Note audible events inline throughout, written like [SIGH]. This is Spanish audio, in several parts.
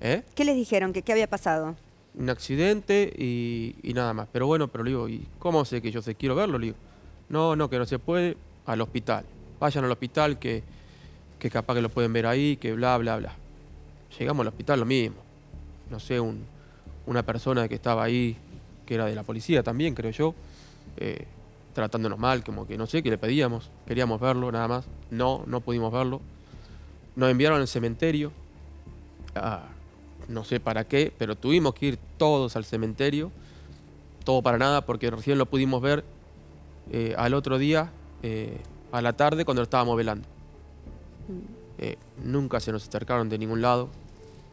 ¿Eh? ¿Qué les dijeron? ¿Qué, qué había pasado? Un accidente y, nada más. Pero bueno, pero le digo, ¿y cómo sé que yo sé? Quiero verlo, le digo. No, no, que no se puede, al hospital. Vayan al hospital que, que capaz que lo pueden ver ahí, que bla, bla, bla. Llegamos al hospital lo mismo. No sé, una persona que estaba ahí, que era de la policía también, creo yo, eh, tratándonos mal, como que no sé, que le pedíamos, queríamos verlo nada más. No, no pudimos verlo. Nos enviaron al cementerio no sé para qué, pero tuvimos que ir todos al cementerio, todo para nada, porque recién lo pudimos ver eh, al otro día, eh, a la tarde, cuando lo estábamos velando. Mm. Eh, nunca se nos acercaron de ningún lado,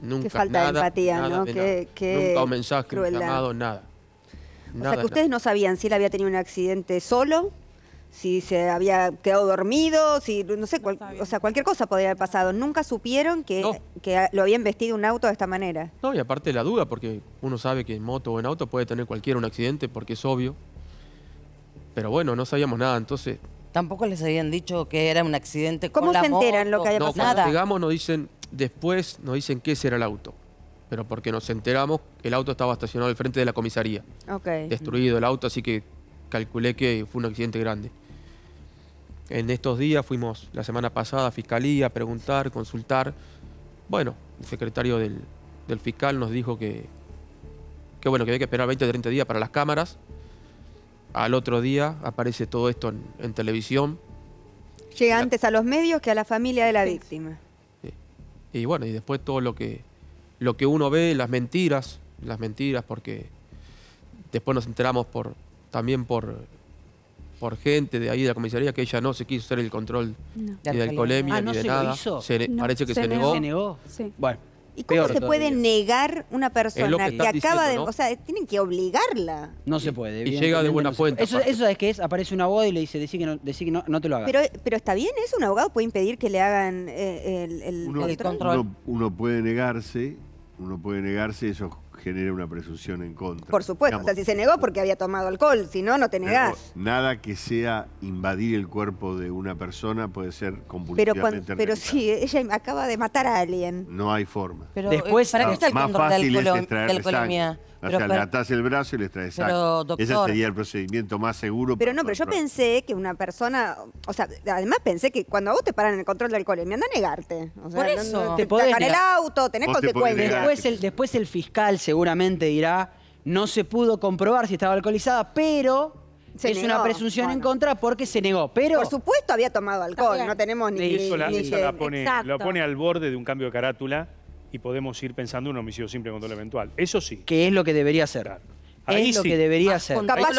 nunca qué falta de empatía, ¿no? nunca un mensaje, nada. O sea que ustedes no sabían si él había tenido un accidente solo si se había quedado dormido, si no sé, o sea, cualquier cosa podría haber pasado. Nunca supieron que, lo habían vestido un auto de esta manera. No, y aparte la duda, porque uno sabe que en moto o en auto puede tener cualquiera un accidente, porque es obvio. Pero bueno, no sabíamos nada, entonces... Tampoco les habían dicho que era un accidente con ¿Cómo se enteran lo que había pasado? Cuando llegamos nos dicen, después nos dicen qué será el auto. Pero porque nos enteramos, el auto estaba estacionado al frente de la comisaría. ok Destruido el auto, así que calculé que fue un accidente grande. En estos días fuimos la semana pasada a fiscalía a preguntar, consultar. Bueno, el secretario del, fiscal nos dijo que, que, bueno, que había que esperar 20 o 30 días para las cámaras. Al otro día aparece todo esto en, televisión. Llega antes a los medios que a la familia de la víctima. Y bueno, y después todo lo que, lo que uno ve, las mentiras, las mentiras, porque después nos enteramos por, también por, por gente de ahí de la comisaría que ella no se quiso hacer el control ni de alcoholemia ah, ni de nada. Se Parece que se, negó. Bueno. ¿Y cómo se puede negar una persona que, acaba de... O sea, tienen que obligarla. No se puede. Y llega de buena fuente. Eso, eso, es que es, aparece un abogado y le dice, decí que no, que no, te lo hagas. Pero, pero está bien, eso un abogado puede impedir que le hagan eh, el, el, control. Uno, puede negarse, uno puede negarse eso genera una presunción en contra. Por supuesto, si se negó porque había tomado alcohol, si no, no te negás. Nada que sea invadir el cuerpo de una persona puede ser compulsivamente Pero, cuando, pero si, ella acaba de matar a alguien. No hay forma. Pero, eh, Después, ¿para qué ah, está el control de, alcohol, o sea, le atás el brazo y le traes pero, Ese sería el procedimiento más seguro. Pero no, pero yo pensé que una persona. O sea, además pensé que cuando a vos te paran en el control de alcohol, me anda a negarte. O sea, Por eso. te, te el auto, tenés consecuencias. después, el, fiscal seguramente dirá: no se pudo comprobar si estaba alcoholizada, pero. es una presunción en contra porque se negó. Pero por supuesto había tomado alcohol, no tenemos ni, ni, lo pone al borde de un cambio de carátula y podemos ir pensando en un homicidio simple control eventual. Eso sí. Que es lo que debería ser. es lo que debería ah, ser. Capaz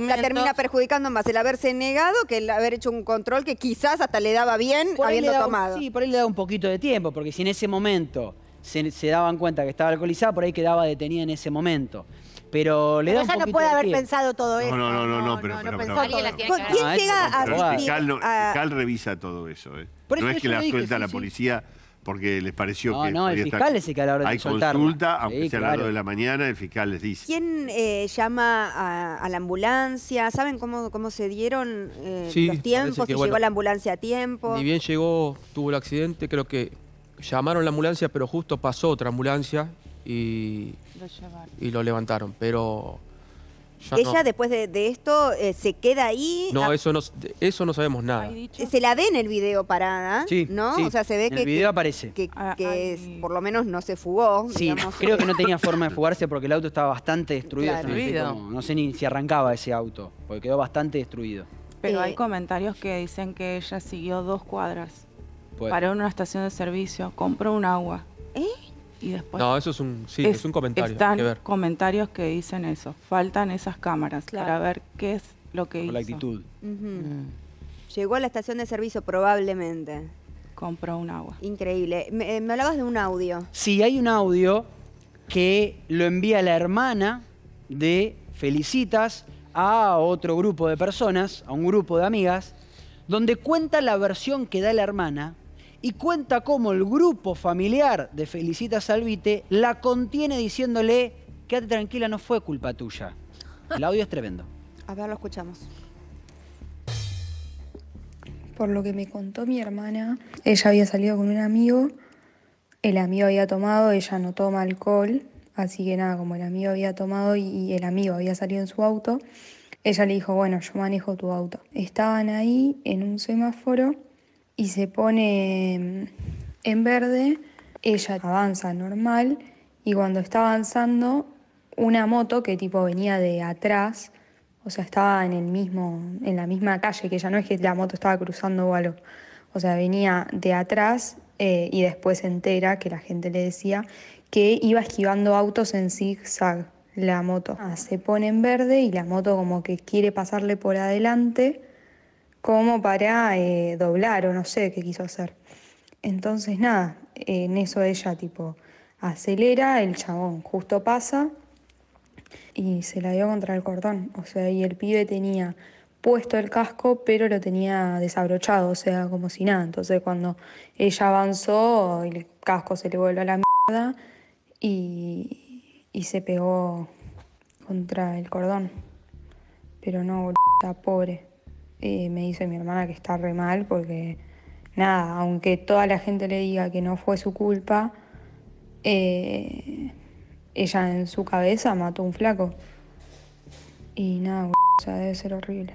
la, termina perjudicando más el haberse negado que el haber hecho un control que quizás hasta le daba bien habiendo tomado. Sí, por ahí le da un poquito de tiempo, porque si en ese momento se, daban cuenta que estaba alcoholizada, por ahí quedaba detenida en ese momento pero le da pero ella no puede haber pensado todo eso. No, no, no, no, pero, ¿Quién ah, llega a ah. Cal, revisa todo eso, ¿eh? no es que la suelta la policía porque les pareció que... el fiscal les dice a la hora de Hay consulta, aunque sea a las hora de la mañana, el fiscal les dice. ¿Quién eh, llama a, la ambulancia? ¿Saben cómo, cómo se dieron eh, los tiempos? ¿Si llegó la ambulancia a tiempo? Ni bien llegó, tuvo el accidente, creo que llamaron la ambulancia, pero justo pasó otra ambulancia y lo, y lo levantaron. Pero ¿Ella después de, esto eh, se queda ahí? No, eso no, eso no sabemos nada. Se la ve en el video parada, ¿no? O sea, se ve que... El video aparece. Que, ah, por lo menos no se fugó. Sí, creo que no tenía [LAUGHS] forma de fugarse porque el auto estaba bastante destruido. No, sé ni si arrancaba ese auto, porque quedó bastante destruido. Pero eh, hay comentarios que dicen que ella siguió dos cuadras. Paró en una estación de servicio, compró un agua, no, eso es un, es, comentario. que ver. comentarios que dicen eso. Faltan esas cámaras para ver qué es lo que hizo. la actitud. Llegó a la estación de servicio probablemente. Compró un agua. Increíble. Eh, me hablabas de un audio. Sí, hay un audio que lo envía la hermana de Felicitas a otro grupo de personas, a un grupo de amigas, donde cuenta la versión que da la hermana y cuenta cómo el grupo familiar de Felicita Salvite la contiene diciéndole, quédate tranquila, no fue culpa tuya. El audio es tremendo. A ver, lo escuchamos. Por lo que me contó mi hermana, ella había salido con un amigo, el amigo había tomado, ella no toma alcohol, así que nada, como el amigo había tomado y el amigo había salido en su auto, ella le dijo, bueno, yo manejo tu auto. Estaban ahí en un semáforo y se pone mm, en verde, ella avanza normal y cuando está avanzando, una moto que tipo venía de atrás, o sea, estaba en el mismo, en la misma calle, que ya no es que la moto estaba cruzando o algo. O sea, venía de atrás eh, y después entera que la gente le decía que iba esquivando autos en zigzag la moto. Ah, se pone en verde y la moto como que quiere pasarle por adelante como para eh, doblar o no sé qué quiso hacer. Entonces, nada, en eso ella tipo acelera, el chabón justo pasa y se la dio contra el cordón. O sea, y el pibe tenía puesto el casco, pero lo tenía desabrochado, o sea, como si nada. Entonces, cuando ella avanzó, el casco se le volvió a la mierda y, y se pegó contra el cordón. Pero no, boluda, pobre me dice mi hermana que está re mal porque, nada, aunque toda la gente le diga que no fue su culpa, eh, ella en su cabeza mató un flaco. Y nada, o sea, debe ser horrible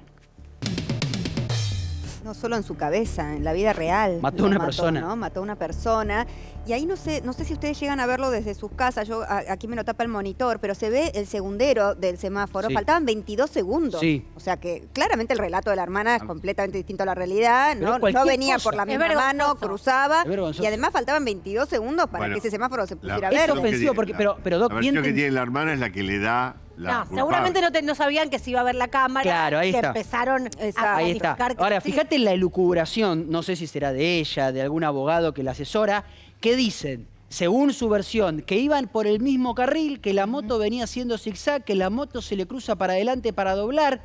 no solo en su cabeza, en la vida real. Mató a una persona. Mató a una persona. Y ahí no sé, no sé si ustedes llegan a verlo desde sus casas, yo aquí me lo tapa el monitor, pero se ve el segundero del semáforo, faltaban 22 segundos. O sea que claramente el relato de la hermana es ah. completamente distinto a la realidad, no, venía por la misma mano, cruzaba, y además faltaban 22 segundos para que ese semáforo se pudiera ver. Es ofensivo, porque, pero, pero la versión que tiene la hermana es la que le da no, seguramente no, sabían que se iba a ver la cámara. Claro, que empezaron a ahí Ahora, fíjate en la elucubración, no sé si será de ella, de algún abogado que la asesora, que dicen, según su versión, que iban por el mismo carril, que la moto venía haciendo zigzag, que la moto se le cruza para adelante para doblar.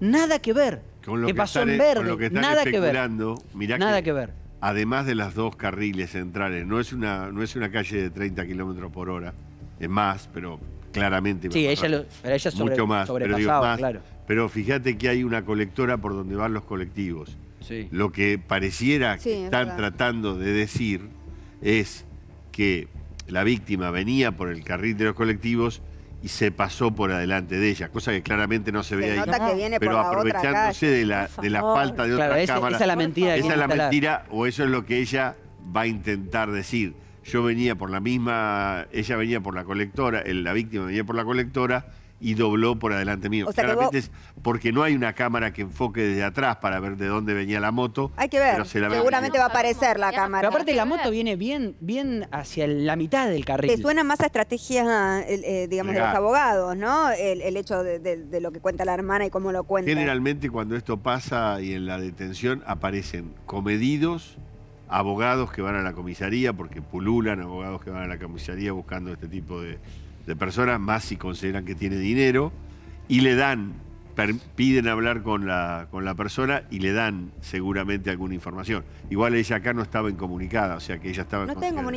Nada que ver. Con lo que, pasó en e-, verde. lo que están nada que ver. nada que, ver además de las dos carriles centrales, no es una, no es una calle de 30 kilómetros por hora, es más, pero claramente. pero mucho más, pero claro. Pero fíjate que hay una colectora por donde van los colectivos. Lo que pareciera que están tratando de decir es que la víctima venía por el carril de los colectivos y se pasó por adelante de ella, cosa que claramente no se ve ahí. pero aprovechándose de, la, de la falta de otra otras la Esa es la mentira, o eso es lo que ella va a intentar decir yo venía por la misma, ella venía por la colectora, la víctima venía por la colectora y dobló por adelante mío. O sea es porque no hay una cámara que enfoque desde atrás para ver de dónde venía la moto. Hay que ver, seguramente va a aparecer la cámara. Pero aparte la moto viene bien, bien hacia la mitad del carril. Te suena más a estrategias, eh, digamos, de los abogados, ¿no? El, hecho de, lo que cuenta la hermana y cómo lo cuenta. Generalmente cuando esto pasa y en la detención aparecen comedidos, abogados que van a la comisaría, porque pululan abogados que van a la comisaría buscando este tipo de, personas, más si consideran que tiene dinero, y le dan, piden hablar con la, con la persona y le dan seguramente alguna información. Igual ella acá no estaba incomunicada, o sea que ella estaba... No